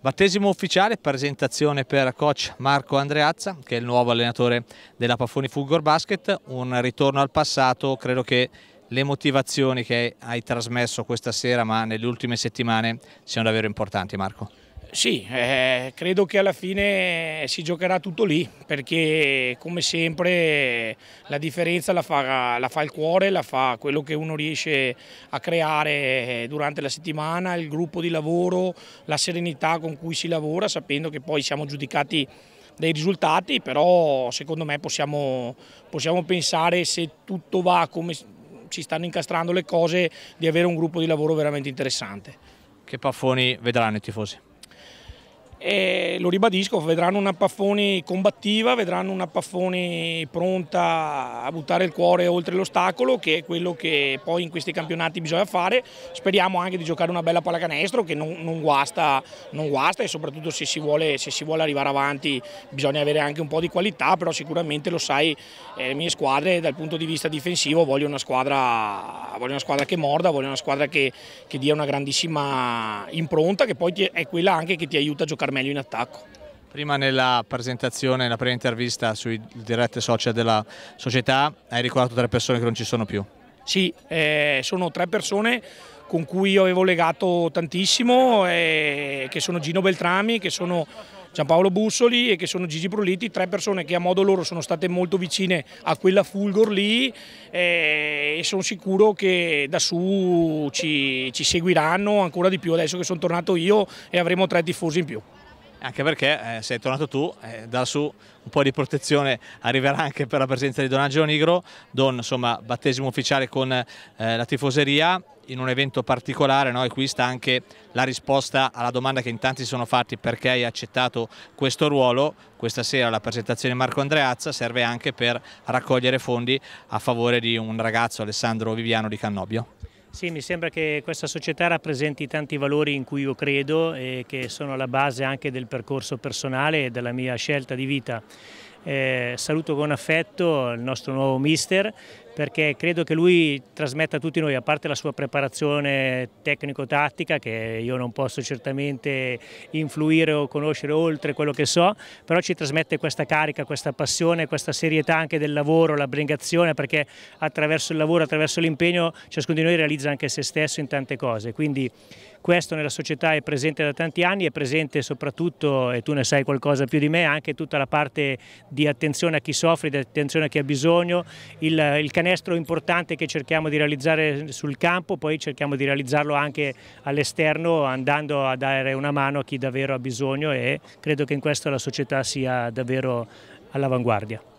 Battesimo ufficiale, presentazione per coach Marco Andreazza, che è il nuovo allenatore della Pafoni Fulgor Basket, un ritorno al passato, credo che le motivazioni che hai trasmesso questa sera ma nelle ultime settimane siano davvero importanti Marco. Sì, eh, credo che alla fine si giocherà tutto lì, perché come sempre la differenza la fa, la fa, il cuore, la fa quello che uno riesce a creare eh, durante la settimana, il gruppo di lavoro, la serenità con cui si lavora, sapendo che poi siamo giudicati dai risultati, però secondo me possiamo, possiamo pensare se tutto va come ci stanno incastrando le cose, di avere un gruppo di lavoro veramente interessante. Che paffoni vedranno i tifosi? e lo ribadisco, vedranno una Paffoni combattiva, vedranno una Paffoni pronta a buttare il cuore oltre l'ostacolo, che è quello che poi in questi campionati bisogna fare. Speriamo anche di giocare una bella pallacanestro che non, non, guasta, non guasta, e soprattutto se si, vuole, se si, vuole, arrivare avanti bisogna avere anche un po' di qualità, però sicuramente lo sai, eh, le mie squadre dal punto di vista difensivo voglio una squadra, voglio una squadra che morda, voglio una squadra che, che dia una grandissima impronta, che poi ti, è quella anche che ti aiuta a giocare far meglio in attacco. Prima nella presentazione, nella prima intervista sui diretti social della società hai ricordato tre persone che non ci sono più. Sì, eh, sono tre persone con cui io avevo legato tantissimo, eh, che sono Gino Beltrami, che sono Giampaolo Bussoli e che sono Gigi Brulitti, tre persone che a modo loro sono state molto vicine a quella Fulgor lì eh, e sono sicuro che da su ci, ci seguiranno ancora di più adesso che sono tornato io e avremo tre tifosi in più anche perché eh, sei tornato tu, eh, da su un po' di protezione arriverà anche per la presenza di Don Angelo Nigro, Don insomma battesimo ufficiale con eh, la tifoseria in un evento particolare no? e qui sta anche la risposta alla domanda che in tanti si sono fatti perché hai accettato questo ruolo, questa sera la presentazione di Marco Andreazza serve anche per raccogliere fondi a favore di un ragazzo Alessandro Viviano di Cannobio. Sì, mi sembra che questa società rappresenti tanti valori in cui io credo e che sono alla base anche del percorso personale e della mia scelta di vita. Eh, saluto con affetto il nostro nuovo mister perché credo che lui trasmetta a tutti noi, a parte la sua preparazione tecnico-tattica, che io non posso certamente influire o conoscere oltre quello che so, però ci trasmette questa carica, questa passione, questa serietà anche del lavoro, l'abbrigazione, perché attraverso il lavoro, attraverso l'impegno, ciascuno di noi realizza anche se stesso in tante cose. Quindi questo nella società è presente da tanti anni, è presente soprattutto, e tu ne sai qualcosa più di me, anche tutta la parte di attenzione a chi soffre, di attenzione a chi ha bisogno, il, il canale canestro importante che cerchiamo di realizzare sul campo, poi cerchiamo di realizzarlo anche all'esterno andando a dare una mano a chi davvero ha bisogno e credo che in questo la società sia davvero all'avanguardia.